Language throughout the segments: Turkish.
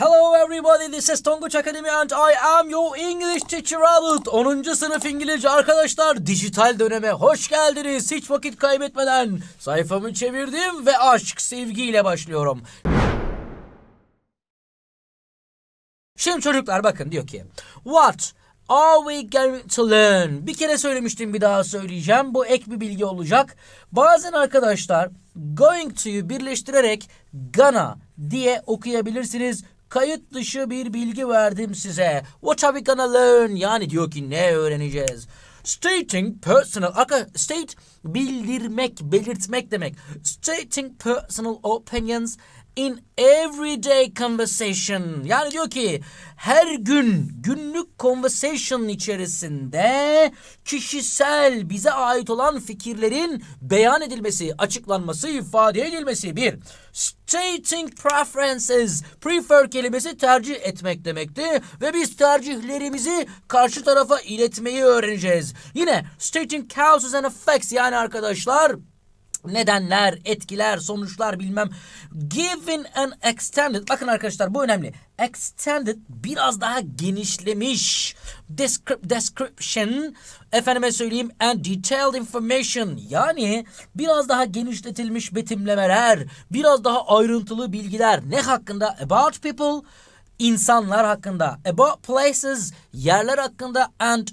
Hello everybody this is Tonguç Akademi and I am your English teacher Alut. 10. sınıf İngilizce arkadaşlar dijital döneme hoş geldiniz. Hiç vakit kaybetmeden sayfamı çevirdim ve aşk sevgiyle başlıyorum. Şimdi çocuklar bakın diyor ki What are we going to learn? Bir kere söylemiştim bir daha söyleyeceğim. Bu ek bir bilgi olacak. Bazen arkadaşlar going to'yu birleştirerek gonna diye okuyabilirsiniz. Kayıt dışı bir bilgi verdim size. What are we gonna learn? Yani diyor ki ne öğreneceğiz? Stating personal state bildirmek, belirtmek demek. Stating personal opinions in everyday conversation. Yani diyor ki her gün günlük conversation içerisinde kişisel bize ait olan fikirlerin beyan edilmesi, açıklanması, ifade edilmesi. Bir, stating preferences. Prefer kelimesi tercih etmek demekti ve biz tercihlerimizi karşı tarafa iletmeyi öğreneceğiz. Yine stating causes and effects yani arkadaşlar nedenler, etkiler, sonuçlar bilmem. Given an extended. Bakın arkadaşlar bu önemli. Extended biraz daha genişlemiş. Descript, description efendime söyleyeyim and detailed information yani biraz daha genişletilmiş betimlemeler, biraz daha ayrıntılı bilgiler ne hakkında about people insanlar hakkında, about places, yerler hakkında and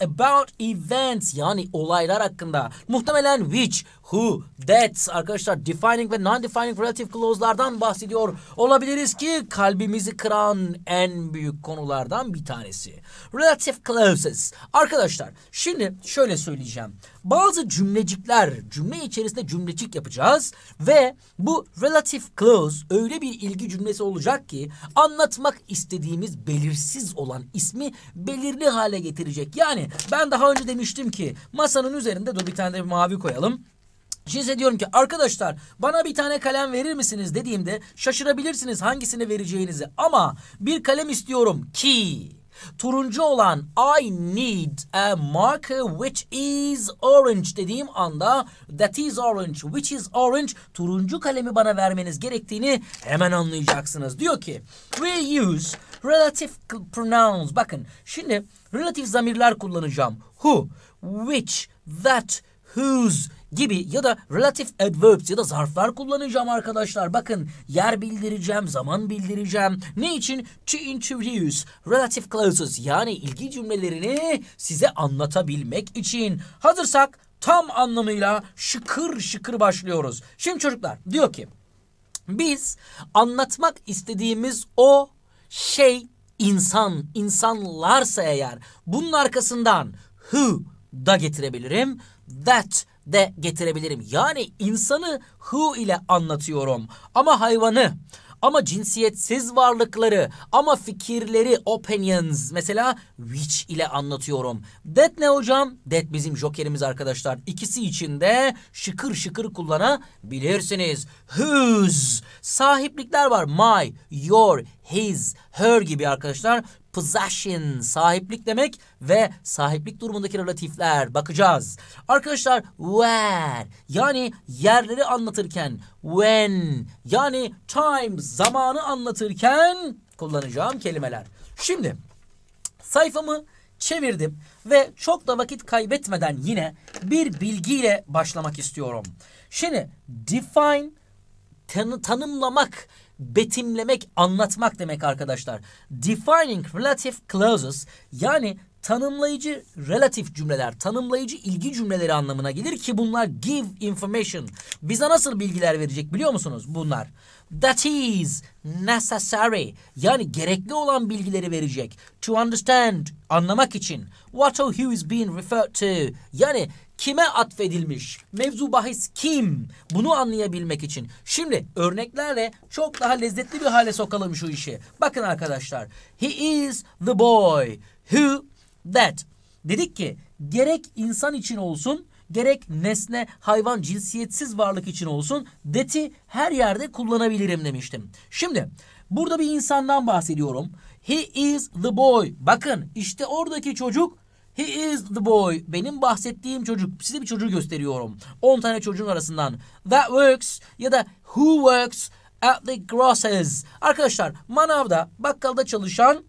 about events yani olaylar hakkında. Muhtemelen which who, that's arkadaşlar defining ve non-defining relative clause'lardan bahsediyor olabiliriz ki kalbimizi kıran en büyük konulardan bir tanesi. Relative clauses. Arkadaşlar şimdi şöyle söyleyeceğim. Bazı cümlecikler, cümle içerisinde cümlecik yapacağız ve bu relative clause öyle bir ilgi cümlesi olacak ki anlatmak istediğimiz belirsiz olan ismi belirli hale getirecek. Yani ben daha önce demiştim ki masanın üzerinde dur bir tane de bir mavi koyalım. Size diyorum ki arkadaşlar bana bir tane kalem verir misiniz dediğimde şaşırabilirsiniz hangisini vereceğinizi ama bir kalem istiyorum ki turuncu olan I need a marker which is orange dediğim anda that is orange which is orange turuncu kalemi bana vermeniz gerektiğini hemen anlayacaksınız. Diyor ki we use relative pronouns bakın şimdi relative zamirler kullanacağım who which that whose gibi ya da relative adverbs ya da zarflar kullanacağım arkadaşlar. Bakın yer bildireceğim, zaman bildireceğim. Ne için? To introduce relative clauses yani ilgi cümlelerini size anlatabilmek için. Hazırsak tam anlamıyla şıkır şıkır başlıyoruz. Şimdi çocuklar diyor ki biz anlatmak istediğimiz o şey insan, insanlarsa eğer bunun arkasından who da getirebilirim that de getirebilirim. Yani insanı who ile anlatıyorum. Ama hayvanı, ama cinsiyetsiz varlıkları, ama fikirleri, opinions mesela which ile anlatıyorum. That ne hocam? That bizim jokerimiz arkadaşlar. İkisi için de şıkır şıkır kullanabilirsiniz. Whose, sahiplikler var. My, your, his, her gibi arkadaşlar possession sahiplik demek ve sahiplik durumundaki relatifler bakacağız. Arkadaşlar where yani yerleri anlatırken when yani time zamanı anlatırken kullanacağım kelimeler. Şimdi sayfamı çevirdim ve çok da vakit kaybetmeden yine bir bilgiyle başlamak istiyorum. Şimdi define tanı tanımlamak betimlemek, anlatmak demek arkadaşlar. Defining relative clauses yani tanımlayıcı relatif cümleler, tanımlayıcı ilgi cümleleri anlamına gelir ki bunlar give information. Bize nasıl bilgiler verecek biliyor musunuz bunlar? That is necessary yani gerekli olan bilgileri verecek. To understand anlamak için. What or who is being referred to yani kime atfedilmiş? Mevzu bahis kim? Bunu anlayabilmek için. Şimdi örneklerle çok daha lezzetli bir hale sokalım şu işi. Bakın arkadaşlar. He is the boy who that. Dedik ki gerek insan için olsun gerek nesne, hayvan, cinsiyetsiz varlık için olsun that'i her yerde kullanabilirim demiştim. Şimdi burada bir insandan bahsediyorum. He is the boy. Bakın işte oradaki çocuk He is the boy. Benim bahsettiğim çocuk. Size bir çocuğu gösteriyorum. 10 tane çocuğun arasından. That works ya da who works at the grocers. Arkadaşlar manavda bakkalda çalışan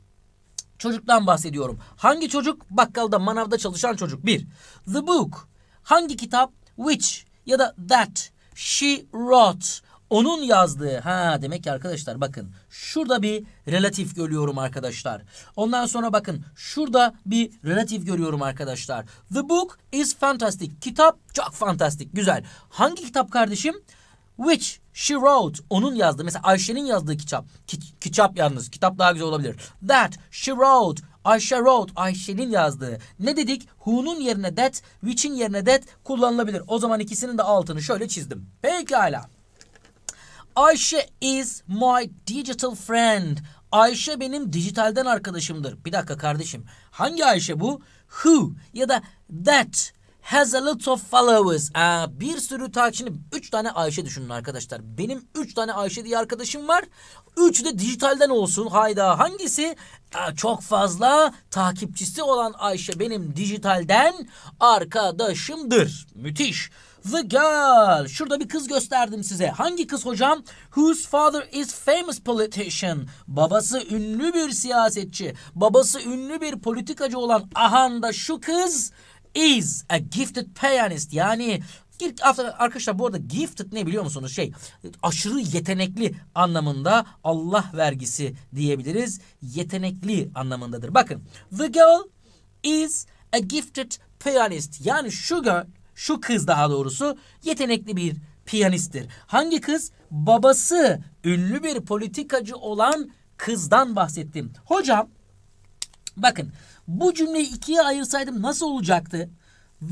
çocuktan bahsediyorum. Hangi çocuk? Bakkalda manavda çalışan çocuk. Bir. The book. Hangi kitap? Which ya da that. She wrote. Onun yazdığı ha demek ki arkadaşlar bakın şurada bir relatif görüyorum arkadaşlar. Ondan sonra bakın şurada bir relatif görüyorum arkadaşlar. The book is fantastic. Kitap çok fantastik güzel. Hangi kitap kardeşim? Which she wrote. Onun yazdığı mesela Ayşe'nin yazdığı kitap. Ki, kitap yalnız kitap daha güzel olabilir. That she wrote. Ayşe wrote. Ayşe'nin yazdığı. Ne dedik? Who'nun yerine that, which'in yerine that kullanılabilir. O zaman ikisinin de altını şöyle çizdim. Pekala. Ayşe is my digital friend. Ayşe benim dijitalden arkadaşımdır. Bir dakika kardeşim. Hangi Ayşe bu? Who ya da that has a lot of followers. Aa, bir sürü takipçini, üç tane Ayşe düşünün arkadaşlar. Benim üç tane Ayşe diye arkadaşım var. Üçü de dijitalden olsun. Hayda hangisi? Aa, çok fazla takipçisi olan Ayşe benim dijitalden arkadaşımdır. Müthiş the girl. Şurada bir kız gösterdim size. Hangi kız hocam? Whose father is famous politician. Babası ünlü bir siyasetçi. Babası ünlü bir politikacı olan ahanda şu kız is a gifted pianist. Yani Arkadaşlar bu arada gifted ne biliyor musunuz? Şey aşırı yetenekli anlamında Allah vergisi diyebiliriz. Yetenekli anlamındadır. Bakın the girl is a gifted pianist. Yani şu, şu kız daha doğrusu yetenekli bir piyanisttir. Hangi kız? Babası ünlü bir politikacı olan kızdan bahsettim. Hocam bakın bu cümleyi ikiye ayırsaydım nasıl olacaktı?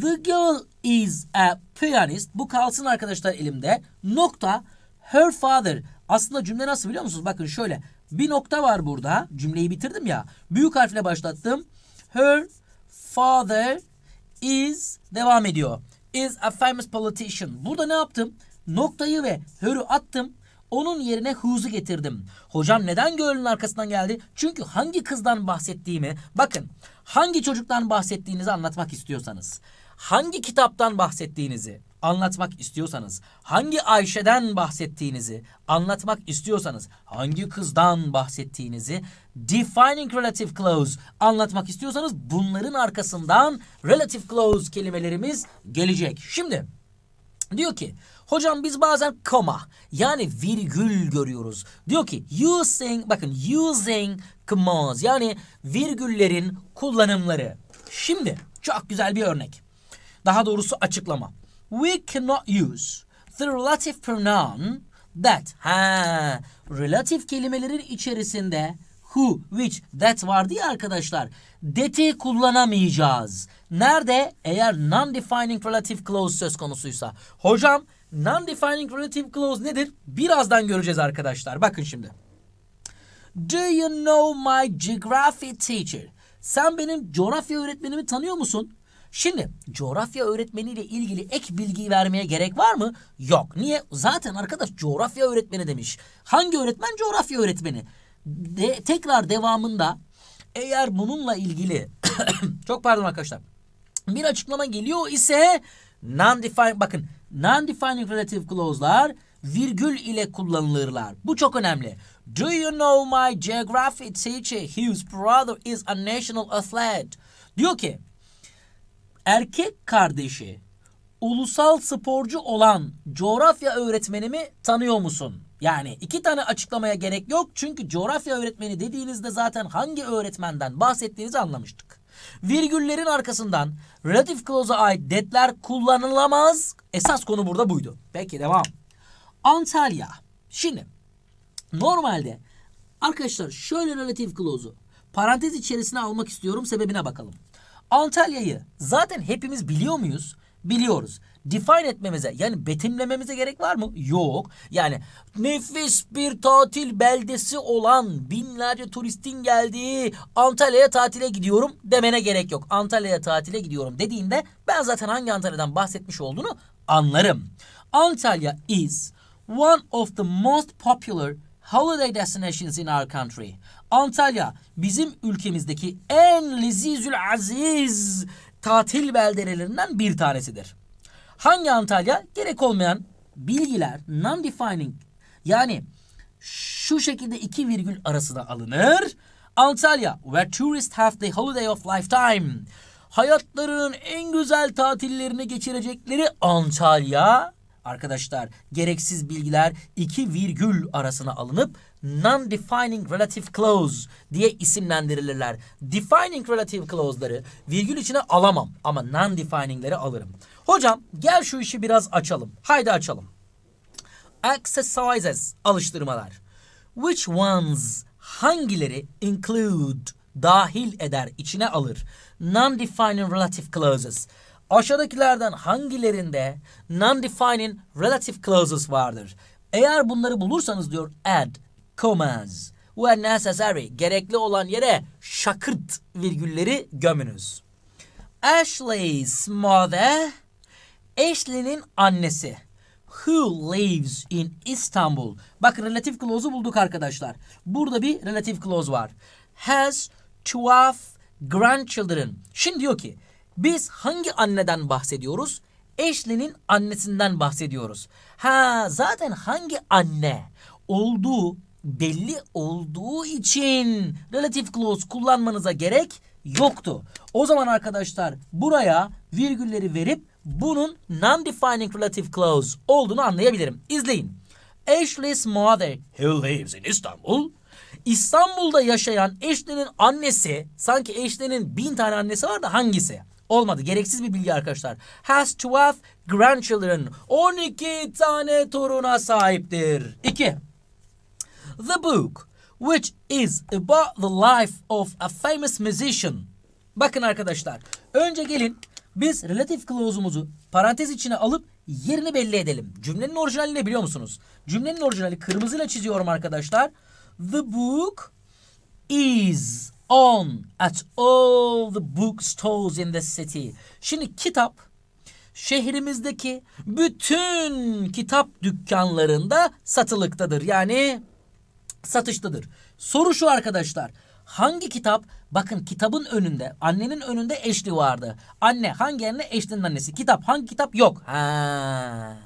The girl is a pianist. Bu kalsın arkadaşlar elimde. Nokta her father. Aslında cümle nasıl biliyor musunuz? Bakın şöyle. Bir nokta var burada. Cümleyi bitirdim ya. Büyük harfle başlattım. Her father is devam ediyor is a famous politician. Burada ne yaptım? Noktayı ve hörü attım. Onun yerine who's'u getirdim. Hocam neden Girl'ün arkasından geldi? Çünkü hangi kızdan bahsettiğimi, bakın hangi çocuktan bahsettiğinizi anlatmak istiyorsanız, hangi kitaptan bahsettiğinizi, anlatmak istiyorsanız, hangi Ayşe'den bahsettiğinizi anlatmak istiyorsanız, hangi kızdan bahsettiğinizi defining relative clause anlatmak istiyorsanız bunların arkasından relative clause kelimelerimiz gelecek. Şimdi diyor ki Hocam biz bazen koma yani virgül görüyoruz. Diyor ki using bakın using commas yani virgüllerin kullanımları. Şimdi çok güzel bir örnek. Daha doğrusu açıklama we cannot use the relative pronoun that. Ha, relatif kelimelerin içerisinde who, which, that vardı ya arkadaşlar. That'i kullanamayacağız. Nerede? Eğer non-defining relative clause söz konusuysa. Hocam non-defining relative clause nedir? Birazdan göreceğiz arkadaşlar. Bakın şimdi. Do you know my geography teacher? Sen benim coğrafya öğretmenimi tanıyor musun? Şimdi coğrafya öğretmeniyle ilgili ek bilgi vermeye gerek var mı? Yok. Niye? Zaten arkadaş coğrafya öğretmeni demiş. Hangi öğretmen? Coğrafya öğretmeni. De, tekrar devamında eğer bununla ilgili çok pardon arkadaşlar bir açıklama geliyor ise non-defining bakın non-defining relative clause'lar virgül ile kullanılırlar. Bu çok önemli. Do you know my geography teacher whose brother is a national athlete? Diyor ki erkek kardeşi ulusal sporcu olan coğrafya öğretmenimi tanıyor musun? Yani iki tane açıklamaya gerek yok çünkü coğrafya öğretmeni dediğinizde zaten hangi öğretmenden bahsettiğinizi anlamıştık. Virgüllerin arkasından relative clause'a ait detler kullanılamaz. Esas konu burada buydu. Peki devam. Antalya. Şimdi normalde arkadaşlar şöyle relative clause'u parantez içerisine almak istiyorum sebebine bakalım. Antalya'yı zaten hepimiz biliyor muyuz? Biliyoruz. Define etmemize yani betimlememize gerek var mı? Yok. Yani nefis bir tatil beldesi olan binlerce turistin geldiği Antalya'ya tatile gidiyorum demene gerek yok. Antalya'ya tatile gidiyorum dediğinde ben zaten hangi Antalya'dan bahsetmiş olduğunu anlarım. Antalya is one of the most popular holiday destinations in our country. Antalya bizim ülkemizdeki en lezizül aziz tatil beldelerinden bir tanesidir. Hangi Antalya? Gerek olmayan bilgiler non-defining yani şu şekilde iki virgül arasına alınır. Antalya where tourists have the holiday of lifetime. Hayatlarının en güzel tatillerini geçirecekleri Antalya arkadaşlar gereksiz bilgiler iki virgül arasına alınıp non-defining relative clause diye isimlendirilirler. Defining relative clause'ları virgül içine alamam ama non-defining'leri alırım. Hocam gel şu işi biraz açalım. Haydi açalım. Exercises alıştırmalar. Which ones hangileri include dahil eder, içine alır. Non-defining relative clauses. Aşağıdakilerden hangilerinde non-defining relative clauses vardır? Eğer bunları bulursanız diyor add Commas ve necessary gerekli olan yere şakırt virgülleri gömünüz. Ashley's mother Ashley'nin annesi who lives in Istanbul. Bakın relatif clause'u bulduk arkadaşlar. Burada bir relatif clause var. Has 12 grandchildren. Şimdi diyor ki biz hangi anneden bahsediyoruz? Ashley'nin annesinden bahsediyoruz. Ha zaten hangi anne olduğu belli olduğu için relative clause kullanmanıza gerek yoktu. O zaman arkadaşlar buraya virgülleri verip bunun non-defining relative clause olduğunu anlayabilirim. İzleyin. Ashley's mother who lives in Istanbul İstanbul'da yaşayan Ashley'nin annesi sanki Ashley'nin bin tane annesi var da hangisi? Olmadı. Gereksiz bir bilgi arkadaşlar. Has 12 grandchildren. 12 tane toruna sahiptir. 2 the book which is about the life of a famous musician. Bakın arkadaşlar önce gelin biz relative clause'umuzu parantez içine alıp yerini belli edelim. Cümlenin orijinali ne biliyor musunuz? Cümlenin orijinali kırmızıyla çiziyorum arkadaşlar. The book is on at all the bookstores in the city. Şimdi kitap şehrimizdeki bütün kitap dükkanlarında satılıktadır. Yani satıştadır. Soru şu arkadaşlar. Hangi kitap? Bakın kitabın önünde, annenin önünde eşli vardı. Anne hangi anne? Eşlinin annesi. Kitap hangi kitap? Yok. Ha.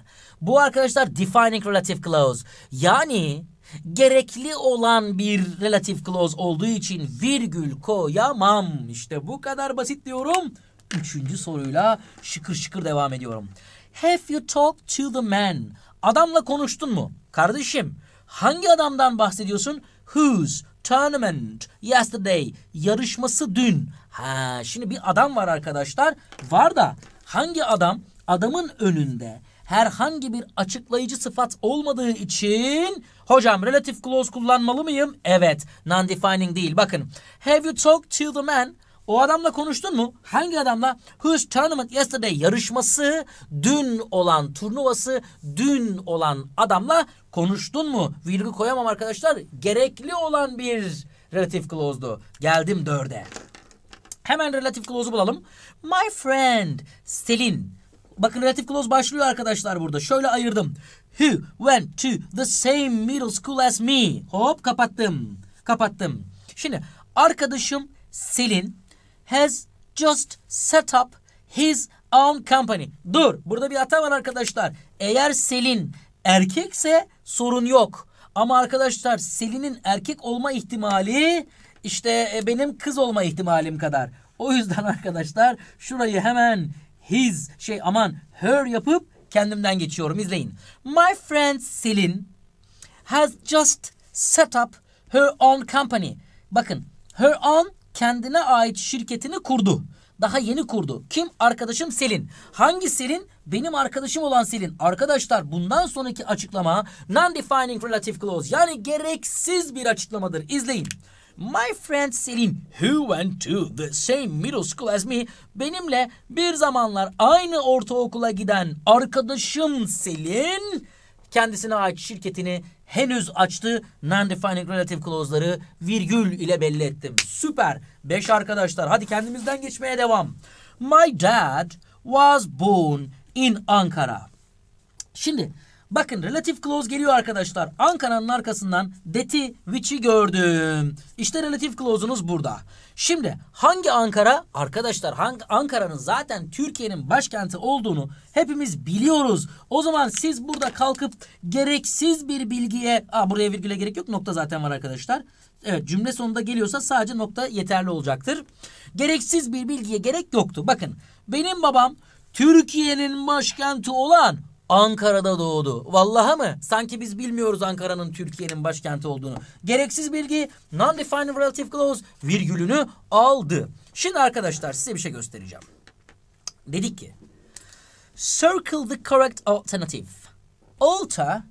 Bu arkadaşlar defining relative clause. Yani gerekli olan bir relative clause olduğu için virgül koyamam. İşte bu kadar basit diyorum. Üçüncü soruyla şıkır şıkır devam ediyorum. Have you talked to the man? Adamla konuştun mu? Kardeşim Hangi adamdan bahsediyorsun? Whose tournament yesterday yarışması dün. Ha, şimdi bir adam var arkadaşlar. Var da hangi adam adamın önünde herhangi bir açıklayıcı sıfat olmadığı için hocam relative clause kullanmalı mıyım? Evet. Non-defining değil. Bakın. Have you talked to the man? O adamla konuştun mu? Hangi adamla? Whose tournament yesterday yarışması, dün olan turnuvası, dün olan adamla konuştun mu? Virgül koyamam arkadaşlar. Gerekli olan bir relative clause'du. Geldim dörde. Hemen relative clause'u bulalım. My friend Selin. Bakın relative clause başlıyor arkadaşlar burada. Şöyle ayırdım. Who went to the same middle school as me. Hop kapattım. Kapattım. Şimdi arkadaşım Selin has just set up his own company. Dur. Burada bir hata var arkadaşlar. Eğer Selin erkekse sorun yok. Ama arkadaşlar Selin'in erkek olma ihtimali işte e, benim kız olma ihtimalim kadar. O yüzden arkadaşlar şurayı hemen his şey aman her yapıp kendimden geçiyorum. İzleyin. My friend Selin has just set up her own company. Bakın her own kendine ait şirketini kurdu. Daha yeni kurdu. Kim? Arkadaşım Selin. Hangi Selin? Benim arkadaşım olan Selin. Arkadaşlar bundan sonraki açıklama non-defining relative clause yani gereksiz bir açıklamadır. İzleyin. My friend Selin, who went to the same middle school as me, benimle bir zamanlar aynı ortaokula giden arkadaşım Selin, kendisine ait şirketini henüz açtı non-defining relative clause'ları virgül ile belli ettim. Süper. beş arkadaşlar. Hadi kendimizden geçmeye devam. My dad was born in Ankara. Şimdi bakın relative clause geliyor arkadaşlar. Ankara'nın arkasından deti which'i gördüm. İşte relative clause'unuz burada. Şimdi hangi Ankara? Arkadaşlar hangi Ankara'nın zaten Türkiye'nin başkenti olduğunu hepimiz biliyoruz. O zaman siz burada kalkıp gereksiz bir bilgiye... Aa, buraya virgüle gerek yok. Nokta zaten var arkadaşlar. Evet cümle sonunda geliyorsa sadece nokta yeterli olacaktır. Gereksiz bir bilgiye gerek yoktu. Bakın benim babam Türkiye'nin başkenti olan Ankara'da doğdu. Vallaha mı? Sanki biz bilmiyoruz Ankara'nın Türkiye'nin başkenti olduğunu. Gereksiz bilgi non-defined relative clause virgülünü aldı. Şimdi arkadaşlar size bir şey göstereceğim. Dedik ki circle the correct alternative. Alter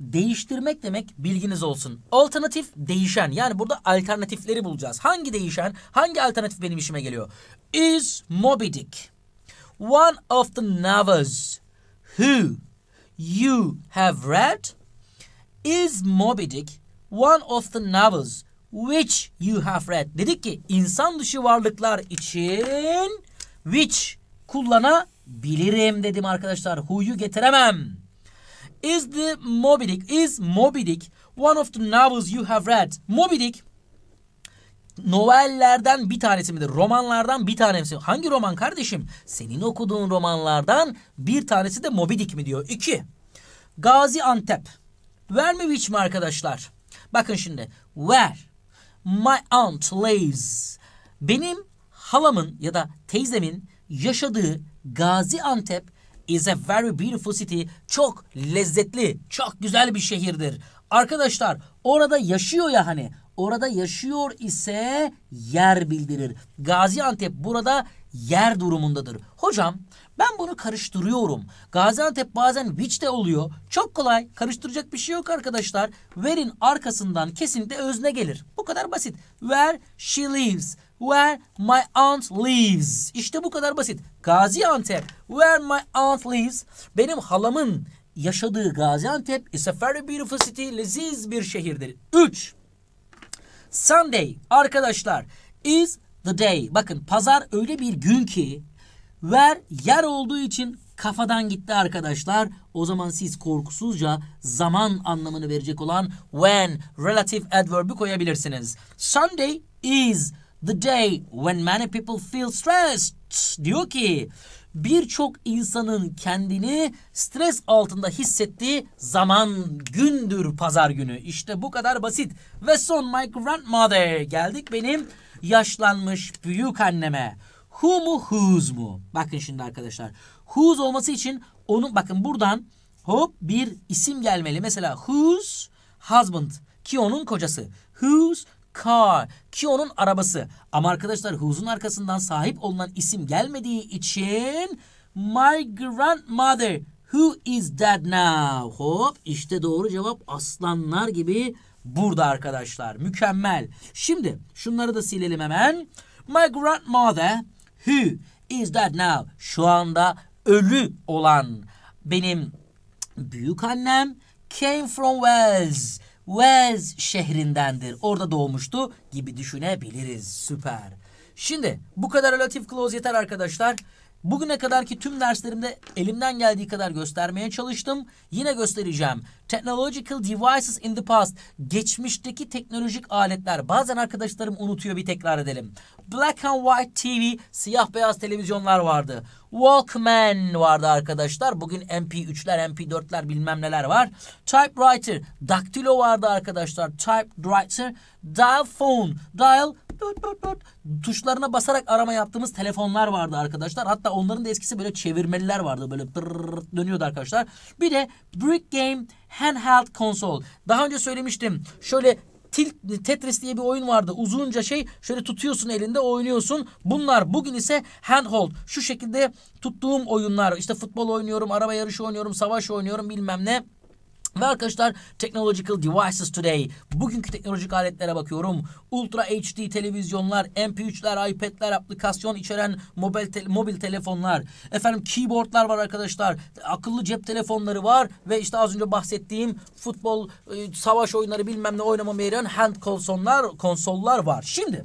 değiştirmek demek bilginiz olsun. Alternatif değişen yani burada alternatifleri bulacağız. Hangi değişen hangi alternatif benim işime geliyor? Is Moby Dick one of the novels who you have read? Is Moby Dick one of the novels which you have read? Dedik ki insan dışı varlıklar için which kullanabilirim dedim arkadaşlar. Who'yu getiremem. Is the Moby Dick, is Moby Dick one of the novels you have read? Moby Dick novellerden bir tanesi midir? Romanlardan bir tanesi. Hangi roman kardeşim? Senin okuduğun romanlardan bir tanesi de Moby Dick mi diyor. İki. Gazi Antep. Vermeviç mi mi arkadaşlar? Bakın şimdi. Where my aunt lives. Benim halamın ya da teyzemin yaşadığı Gazi Antep is a very beautiful city. Çok lezzetli, çok güzel bir şehirdir. Arkadaşlar orada yaşıyor ya hani orada yaşıyor ise yer bildirir. Gaziantep burada yer durumundadır. Hocam ben bunu karıştırıyorum. Gaziantep bazen which de oluyor. Çok kolay. Karıştıracak bir şey yok arkadaşlar. Where'in arkasından kesinlikle özne gelir. Bu kadar basit. Where she lives. Where my aunt lives. İşte bu kadar basit. Gaziantep. Where my aunt lives. Benim halamın yaşadığı Gaziantep is a very beautiful city. Leziz bir şehirdir. 3. Sunday arkadaşlar is the day. Bakın pazar öyle bir gün ki ver yer olduğu için kafadan gitti arkadaşlar. O zaman siz korkusuzca zaman anlamını verecek olan when relative adverb'i koyabilirsiniz. Sunday is the day when many people feel stressed. Diyor ki birçok insanın kendini stres altında hissettiği zaman gündür pazar günü. İşte bu kadar basit. Ve son my grandmother geldik benim yaşlanmış büyük anneme. Who mu whose mu? Bakın şimdi arkadaşlar. Whose olması için onun bakın buradan hop bir isim gelmeli. Mesela whose husband ki onun kocası. Whose Car. Kio'nun arabası. Ama arkadaşlar huzun arkasından sahip olunan isim gelmediği için my grandmother who is dead now. Hop işte doğru cevap aslanlar gibi burada arkadaşlar. Mükemmel. Şimdi şunları da silelim hemen. My grandmother who is dead now. Şu anda ölü olan benim büyük annem came from Wales. Vez şehrindendir. Orada doğmuştu gibi düşünebiliriz. Süper. Şimdi bu kadar relative clause yeter arkadaşlar. Bugüne kadarki tüm derslerimde elimden geldiği kadar göstermeye çalıştım. Yine göstereceğim. Technological devices in the past. Geçmişteki teknolojik aletler. Bazen arkadaşlarım unutuyor bir tekrar edelim. Black and white TV, siyah beyaz televizyonlar vardı. Walkman vardı arkadaşlar. Bugün MP3'ler, MP4'ler bilmem neler var. Typewriter, daktilo vardı arkadaşlar. Typewriter, dial phone, dial tuşlarına basarak arama yaptığımız telefonlar vardı arkadaşlar. Hatta onların da eskisi böyle çevirmeliler vardı. Böyle dönüyordu arkadaşlar. Bir de Brick Game handheld konsol. Daha önce söylemiştim. Şöyle Tilt, Tetris diye bir oyun vardı. Uzunca şey şöyle tutuyorsun elinde oynuyorsun. Bunlar bugün ise handhold. Şu şekilde tuttuğum oyunlar. İşte futbol oynuyorum, araba yarışı oynuyorum, savaş oynuyorum bilmem ne. Ve arkadaşlar Technological Devices Today. Bugünkü teknolojik aletlere bakıyorum. Ultra HD televizyonlar, MP3'ler, iPad'ler, aplikasyon içeren mobil, te mobil telefonlar. Efendim keyboardlar var arkadaşlar. Akıllı cep telefonları var. Ve işte az önce bahsettiğim futbol, e, savaş oyunları bilmem ne oynamama yarayan hand konsollar, konsollar var. Şimdi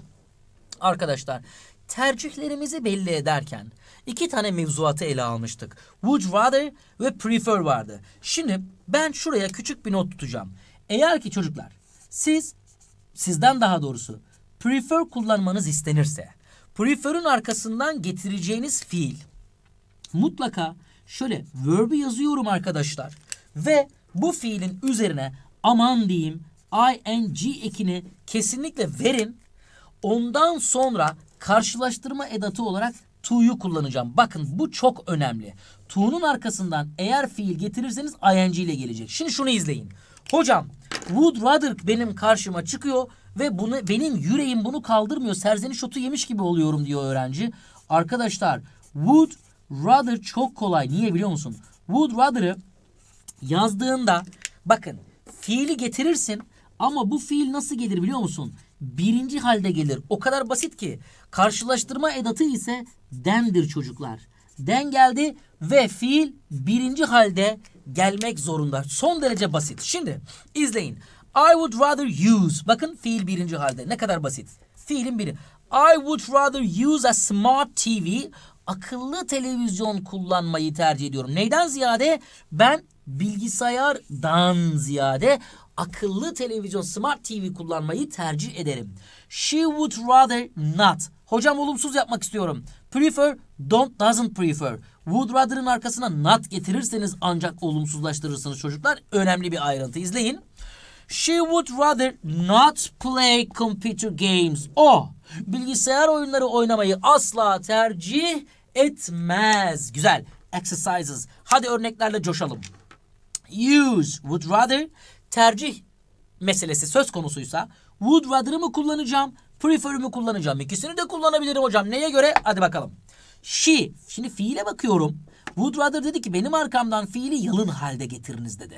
arkadaşlar tercihlerimizi belli ederken iki tane mevzuatı ele almıştık. Would rather ve prefer vardı. Şimdi ben şuraya küçük bir not tutacağım. Eğer ki çocuklar siz sizden daha doğrusu prefer kullanmanız istenirse prefer'ın arkasından getireceğiniz fiil mutlaka şöyle verb'i yazıyorum arkadaşlar ve bu fiilin üzerine aman diyeyim ing ekini kesinlikle verin. Ondan sonra karşılaştırma edatı olarak to'yu kullanacağım. Bakın bu çok önemli. To'nun arkasından eğer fiil getirirseniz ing ile gelecek. Şimdi şunu izleyin. Hocam would rather benim karşıma çıkıyor ve bunu benim yüreğim bunu kaldırmıyor. Serzeniş otu yemiş gibi oluyorum diyor öğrenci. Arkadaşlar would rather çok kolay. Niye biliyor musun? Would rather'ı yazdığında bakın fiili getirirsin ama bu fiil nasıl gelir biliyor musun? Birinci halde gelir. O kadar basit ki karşılaştırma edatı ise dendir çocuklar. Den geldi ve fiil birinci halde gelmek zorunda. Son derece basit. Şimdi izleyin. I would rather use. Bakın fiil birinci halde. Ne kadar basit. Fiilin biri. I would rather use a smart TV. Akıllı televizyon kullanmayı tercih ediyorum. Neyden ziyade? Ben bilgisayardan ziyade akıllı televizyon, smart TV kullanmayı tercih ederim. She would rather not. Hocam olumsuz yapmak istiyorum. Prefer, don't doesn't prefer. Would rather'ın arkasına not getirirseniz ancak olumsuzlaştırırsınız çocuklar. Önemli bir ayrıntı izleyin. She would rather not play computer games. O bilgisayar oyunları oynamayı asla tercih etmez. Güzel. Exercises. Hadi örneklerle coşalım. Use would rather tercih meselesi söz konusuysa would rather'ı mı kullanacağım Preferimi kullanacağım. İkisini de kullanabilirim hocam. Neye göre? Hadi bakalım. She. Şimdi fiile bakıyorum. Would rather dedi ki benim arkamdan fiili yalın halde getiriniz dedi.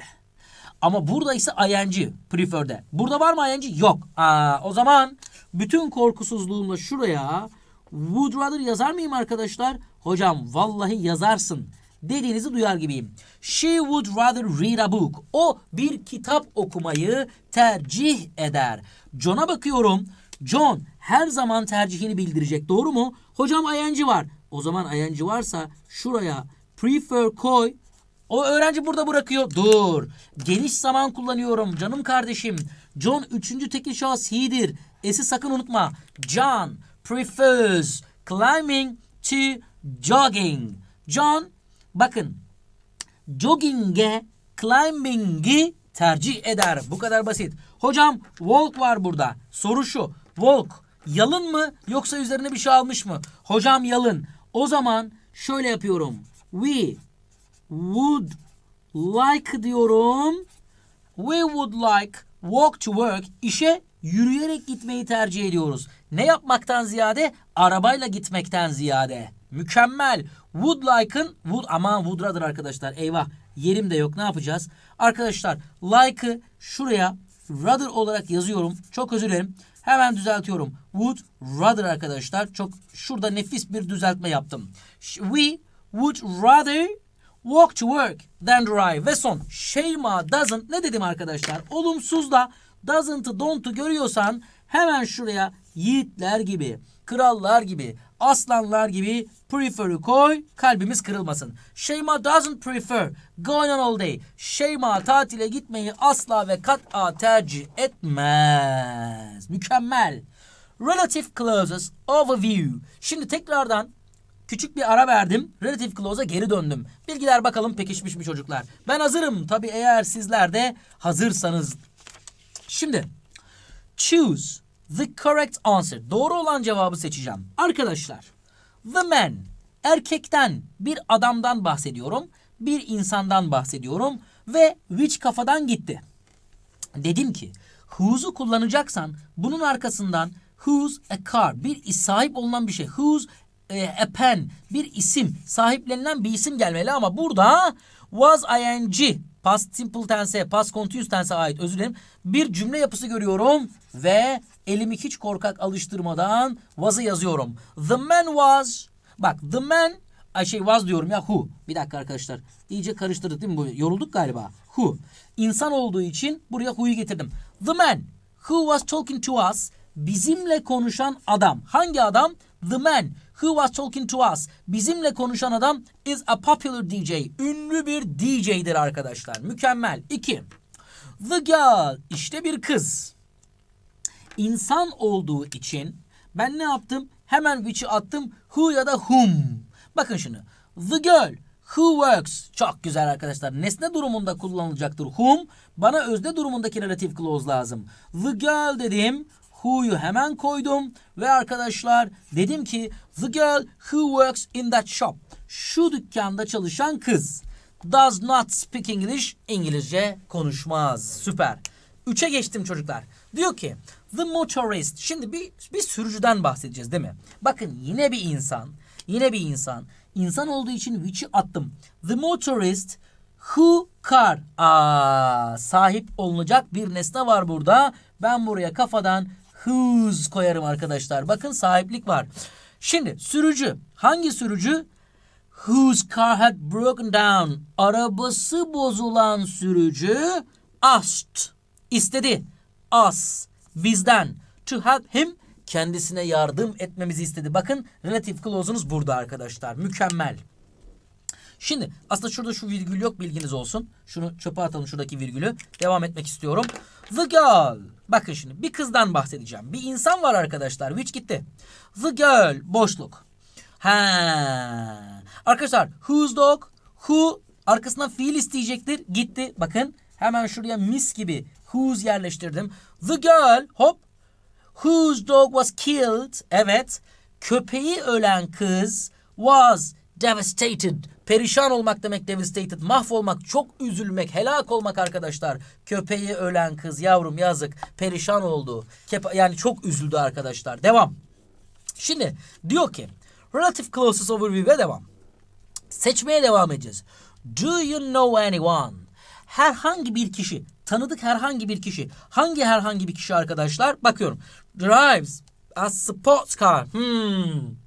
Ama burada ise ing prefer'de. Burada var mı ing? Yok. Aa, o zaman bütün korkusuzluğumla şuraya would rather yazar mıyım arkadaşlar? Hocam vallahi yazarsın dediğinizi duyar gibiyim. She would rather read a book. O bir kitap okumayı tercih eder. John'a bakıyorum. John her zaman tercihini bildirecek. Doğru mu? Hocam ayancı var. O zaman ayancı varsa şuraya prefer koy. O öğrenci burada bırakıyor. Dur. Geniş zaman kullanıyorum canım kardeşim. John üçüncü tekil şahıs he'dir. S'i sakın unutma. John prefers climbing to jogging. John bakın jogging'e climbing'i tercih eder. Bu kadar basit. Hocam walk var burada. Soru şu. Walk yalın mı yoksa üzerine bir şey almış mı? Hocam yalın. O zaman şöyle yapıyorum. We would like diyorum. We would like walk to work. İşe yürüyerek gitmeyi tercih ediyoruz. Ne yapmaktan ziyade? Arabayla gitmekten ziyade. Mükemmel. Would like'ın would aman would'radır arkadaşlar. Eyvah. Yerim de yok. Ne yapacağız? Arkadaşlar like'ı şuraya rather olarak yazıyorum. Çok özür dilerim. Hemen düzeltiyorum. Would rather arkadaşlar. Çok şurada nefis bir düzeltme yaptım. We would rather walk to work than drive. Ve son. Şeyma doesn't ne dedim arkadaşlar? Olumsuz da doesn't'ı don't'u görüyorsan hemen şuraya yiğitler gibi, krallar gibi, aslanlar gibi Prefer'ı koy. Kalbimiz kırılmasın. Şeyma doesn't prefer going on all day. Şeyma tatile gitmeyi asla ve kat'a tercih etmez. Mükemmel. Relative clauses overview. Şimdi tekrardan Küçük bir ara verdim. Relative Clause'a geri döndüm. Bilgiler bakalım pekişmiş mi çocuklar? Ben hazırım. Tabi eğer sizler de hazırsanız. Şimdi choose the correct answer. Doğru olan cevabı seçeceğim. Arkadaşlar The man, erkekten, bir adamdan bahsediyorum, bir insandan bahsediyorum ve which kafadan gitti. Dedim ki, whose'u kullanacaksan bunun arkasından who's a car, bir sahip olunan bir şey, who's a pen, bir isim, sahiplenilen bir isim gelmeli ama burada was ing past simple tense'e, past continuous tense'e ait özür dilerim. Bir cümle yapısı görüyorum ve elimi hiç korkak alıştırmadan was'ı yazıyorum. The man was, bak the man, ay şey was diyorum ya who. Bir dakika arkadaşlar İyice karıştırdık değil mi? Bu? Yorulduk galiba. Who. İnsan olduğu için buraya who'yu getirdim. The man who was talking to us, bizimle konuşan adam. Hangi adam? The man who was talking to us bizimle konuşan adam is a popular DJ. Ünlü bir DJ'dir arkadaşlar. Mükemmel. İki. The girl İşte bir kız. İnsan olduğu için ben ne yaptım? Hemen which'i attım. Who ya da whom. Bakın şunu. The girl who works. Çok güzel arkadaşlar. Nesne durumunda kullanılacaktır. Whom. Bana özde durumundaki relative clause lazım. The girl dedim who'yu hemen koydum ve arkadaşlar dedim ki the girl who works in that shop şu dükkanda çalışan kız does not speak English İngilizce konuşmaz. Süper. Üçe geçtim çocuklar. Diyor ki the motorist. Şimdi bir bir sürücüden bahsedeceğiz değil mi? Bakın yine bir insan. Yine bir insan. insan olduğu için which'i attım. The motorist who car. Aa, sahip olunacak bir nesne var burada. Ben buraya kafadan whose koyarım arkadaşlar. Bakın sahiplik var. Şimdi sürücü. Hangi sürücü? Whose car had broken down. Arabası bozulan sürücü asked. istedi. Us. Bizden. To help him. Kendisine yardım etmemizi istedi. Bakın relative clause'unuz burada arkadaşlar. Mükemmel. Şimdi aslında şurada şu virgül yok bilginiz olsun. Şunu çöpe atalım şuradaki virgülü. Devam etmek istiyorum. The girl. Bakın şimdi bir kızdan bahsedeceğim. Bir insan var arkadaşlar. Which gitti. The girl. Boşluk. Ha. Arkadaşlar whose dog? Who arkasına fiil isteyecektir. Gitti. Bakın hemen şuraya mis gibi whose yerleştirdim. The girl hop whose dog was killed. Evet. Köpeği ölen kız was devastated. Perişan olmak demek devastated. Mahvolmak, çok üzülmek, helak olmak arkadaşlar. Köpeği ölen kız yavrum yazık. Perişan oldu. Kepa, yani çok üzüldü arkadaşlar. Devam. Şimdi diyor ki relative clauses overview'e devam. Seçmeye devam edeceğiz. Do you know anyone? Herhangi bir kişi, tanıdık herhangi bir kişi. Hangi herhangi bir kişi arkadaşlar? Bakıyorum. Drives a sports car. Hmm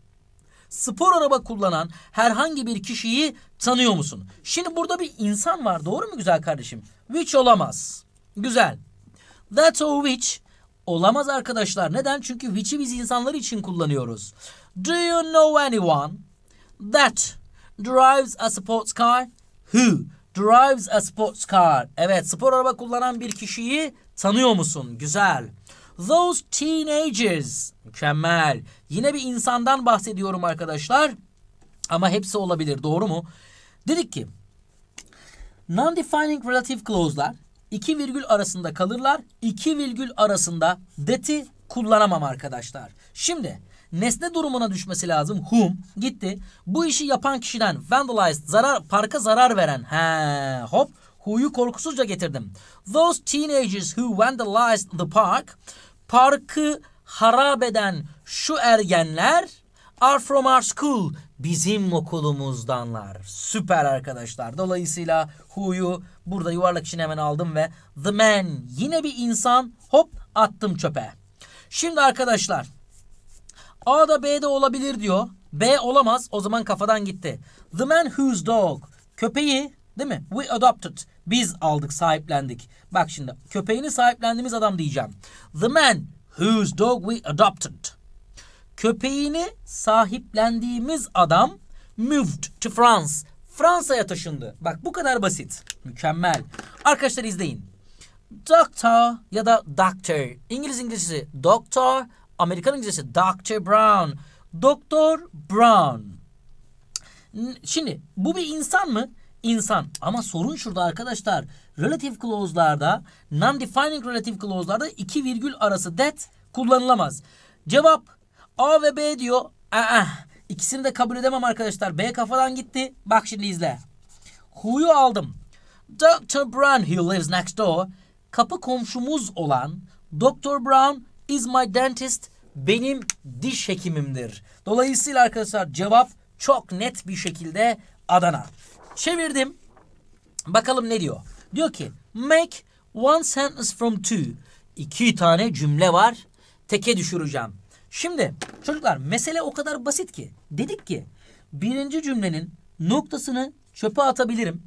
spor araba kullanan herhangi bir kişiyi tanıyor musun? Şimdi burada bir insan var doğru mu güzel kardeşim? Which olamaz. Güzel. That or which olamaz arkadaşlar. Neden? Çünkü which'i biz insanlar için kullanıyoruz. Do you know anyone that drives a sports car? Who drives a sports car? Evet spor araba kullanan bir kişiyi tanıyor musun? Güzel. Güzel. Those teenagers. Mükemmel. Yine bir insandan bahsediyorum arkadaşlar. Ama hepsi olabilir. Doğru mu? Dedik ki non-defining relative clause'lar 2 virgül arasında kalırlar. 2 virgül arasında that'i kullanamam arkadaşlar. Şimdi nesne durumuna düşmesi lazım. Whom gitti. Bu işi yapan kişiden vandalized zarar parka zarar veren. He hop. Who'yu korkusuzca getirdim. Those teenagers who vandalized the park parkı harap eden şu ergenler are from our school. Bizim okulumuzdanlar. Süper arkadaşlar. Dolayısıyla who'yu burada yuvarlak için hemen aldım ve the man yine bir insan hop attım çöpe. Şimdi arkadaşlar A da B de olabilir diyor. B olamaz o zaman kafadan gitti. The man whose dog köpeği değil mi? We adopted biz aldık, sahiplendik. Bak şimdi köpeğini sahiplendiğimiz adam diyeceğim. The man whose dog we adopted. Köpeğini sahiplendiğimiz adam moved to France. Fransa'ya taşındı. Bak bu kadar basit. Mükemmel. Arkadaşlar izleyin. Doctor ya da doctor. İngiliz İngilizcesi doctor. Amerikan İngilizcesi doctor Brown. Doktor Brown. Şimdi bu bir insan mı? insan. Ama sorun şurada arkadaşlar. Relative clause'larda, non-defining relative clause'larda iki virgül arası that kullanılamaz. Cevap A ve B diyor. Aa, ikisini de kabul edemem arkadaşlar. B kafadan gitti. Bak şimdi izle. Who'yu aldım. Dr. Brown who lives next door. Kapı komşumuz olan Dr. Brown is my dentist. Benim diş hekimimdir. Dolayısıyla arkadaşlar cevap çok net bir şekilde Adana. Çevirdim. Bakalım ne diyor. Diyor ki make one sentence from two. İki tane cümle var. Teke düşüreceğim. Şimdi çocuklar mesele o kadar basit ki. Dedik ki birinci cümlenin noktasını çöpe atabilirim.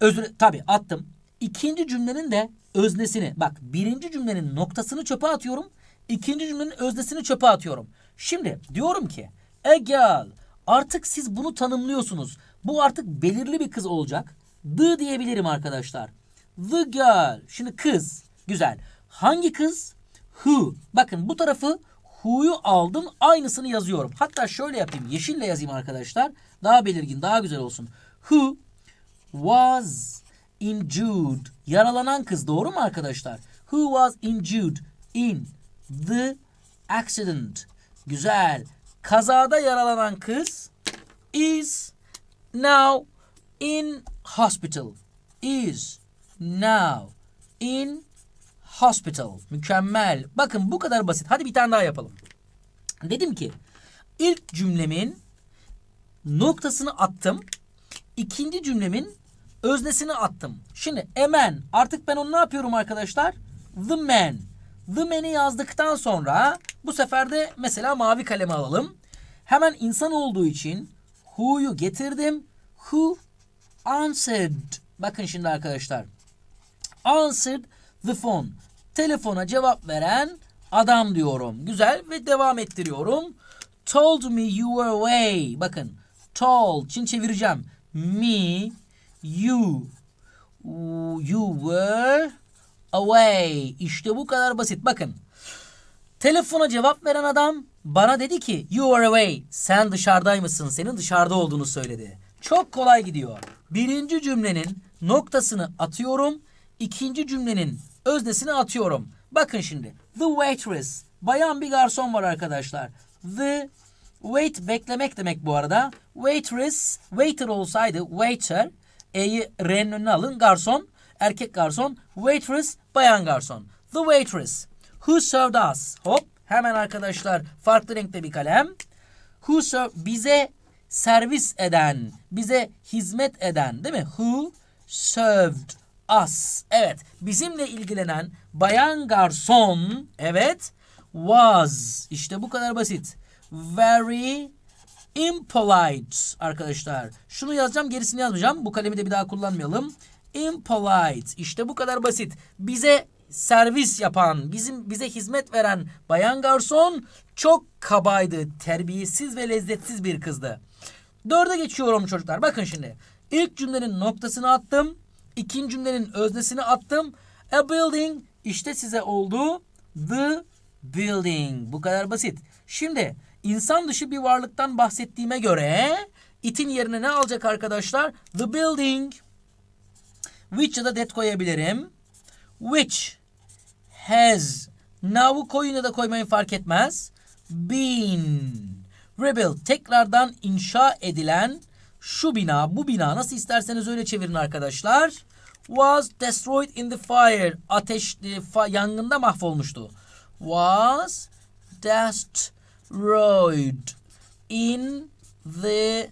Özür, tabii attım. İkinci cümlenin de öznesini. Bak birinci cümlenin noktasını çöpe atıyorum. İkinci cümlenin öznesini çöpe atıyorum. Şimdi diyorum ki Egel artık siz bunu tanımlıyorsunuz. Bu artık belirli bir kız olacak. The diyebilirim arkadaşlar. The girl. Şimdi kız. Güzel. Hangi kız? Who. Bakın bu tarafı who'yu aldım. Aynısını yazıyorum. Hatta şöyle yapayım. Yeşille yazayım arkadaşlar. Daha belirgin, daha güzel olsun. Who was injured. Yaralanan kız. Doğru mu arkadaşlar? Who was injured in the accident. Güzel. Kazada yaralanan kız is now in hospital is now in hospital. Mükemmel. Bakın bu kadar basit. Hadi bir tane daha yapalım. Dedim ki ilk cümlemin noktasını attım. İkinci cümlemin öznesini attım. Şimdi a man. Artık ben onu ne yapıyorum arkadaşlar? The man. The man'i yazdıktan sonra bu sefer de mesela mavi kalemi alalım. Hemen insan olduğu için who'yu getirdim. Who answered. Bakın şimdi arkadaşlar. Answered the phone. Telefona cevap veren adam diyorum. Güzel ve devam ettiriyorum. Told me you were away. Bakın. Told. Şimdi çevireceğim. Me, you, you were away. İşte bu kadar basit. Bakın. Telefona cevap veren adam bana dedi ki you are away. Sen dışarıdaymışsın. Senin dışarıda olduğunu söyledi. Çok kolay gidiyor. Birinci cümlenin noktasını atıyorum. ikinci cümlenin öznesini atıyorum. Bakın şimdi. The waitress. Bayan bir garson var arkadaşlar. The wait beklemek demek bu arada. Waitress, waiter olsaydı waiter. E'yi R'nin önüne alın. Garson, erkek garson. Waitress, bayan garson. The waitress. Who served us? Hop. Hemen arkadaşlar farklı renkte bir kalem. Who serve, bize servis eden, bize hizmet eden değil mi? Who served us. Evet bizimle ilgilenen bayan garson evet was işte bu kadar basit. Very impolite arkadaşlar. Şunu yazacağım gerisini yazmayacağım. Bu kalemi de bir daha kullanmayalım. Impolite işte bu kadar basit. Bize servis yapan, bizim bize hizmet veren bayan garson çok kabaydı, terbiyesiz ve lezzetsiz bir kızdı. Dörde geçiyorum çocuklar. Bakın şimdi. İlk cümlenin noktasını attım. İkinci cümlenin öznesini attım. A building işte size oldu. The building. Bu kadar basit. Şimdi insan dışı bir varlıktan bahsettiğime göre itin yerine ne alacak arkadaşlar? The building. Which da that koyabilirim. Which has. Now'u koyun ya da koymayın fark etmez. Been. Rebuilt. Tekrardan inşa edilen şu bina, bu bina nasıl isterseniz öyle çevirin arkadaşlar. Was destroyed in the fire. Ateş, e, yangında mahvolmuştu. Was destroyed in the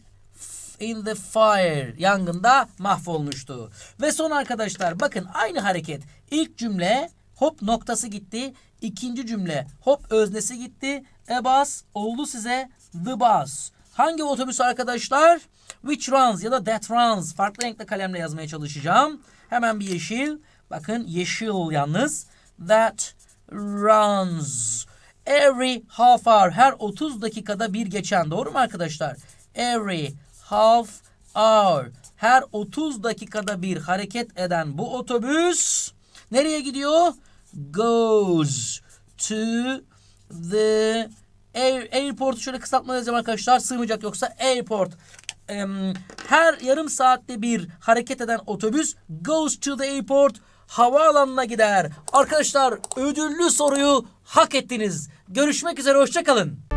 in the fire yangında mahvolmuştu. Ve son arkadaşlar bakın aynı hareket ilk cümle Hop noktası gitti. İkinci cümle hop öznesi gitti. Ebas oldu size the bus. Hangi otobüs arkadaşlar? Which runs ya da that runs. Farklı renkli kalemle yazmaya çalışacağım. Hemen bir yeşil. Bakın yeşil yalnız. That runs. Every half hour. Her 30 dakikada bir geçen. Doğru mu arkadaşlar? Every half hour. Her 30 dakikada bir hareket eden bu otobüs nereye gidiyor? goes to the air, airport şöyle kısaltma yazacağım arkadaşlar. Sığmayacak yoksa airport. Um, her yarım saatte bir hareket eden otobüs goes to the airport havaalanına gider. Arkadaşlar ödüllü soruyu hak ettiniz. Görüşmek üzere hoşçakalın.